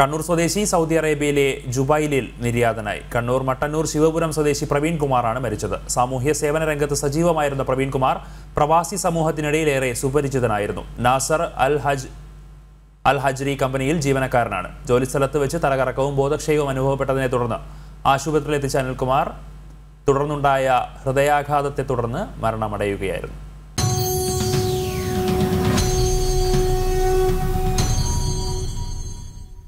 കണ്ണൂർ സ്വദേശി സൗദി അറേബ്യയിലെ ജുബൈലിൽ നിര്യാതനായി കണ്ണൂർ മട്ടന്നൂർ ശിവപുരം സ്വദേശി പ്രവീൺ കുമാറാണ് മരിച്ചത് സാമൂഹ്യ സേവന രംഗത്ത് സജീവമായിരുന്ന പ്രവീൺ പ്രവാസി സമൂഹത്തിനിടയിലേറെ സുപരിചിതനായിരുന്നു നാസർ അൽ ഹജ് അൽ ഹജ്രി കമ്പനിയിൽ ജീവനക്കാരനാണ് ജോലിസ്ഥലത്ത് വെച്ച് തലകറക്കവും ബോധക്ഷയവും അനുഭവപ്പെട്ടതിനെ തുടർന്ന് ആശുപത്രിയിലെത്തിച്ച അനിൽകുമാർ തുടർന്നുണ്ടായ ഹൃദയാഘാതത്തെ തുടർന്ന് മരണമടയുകയായിരുന്നു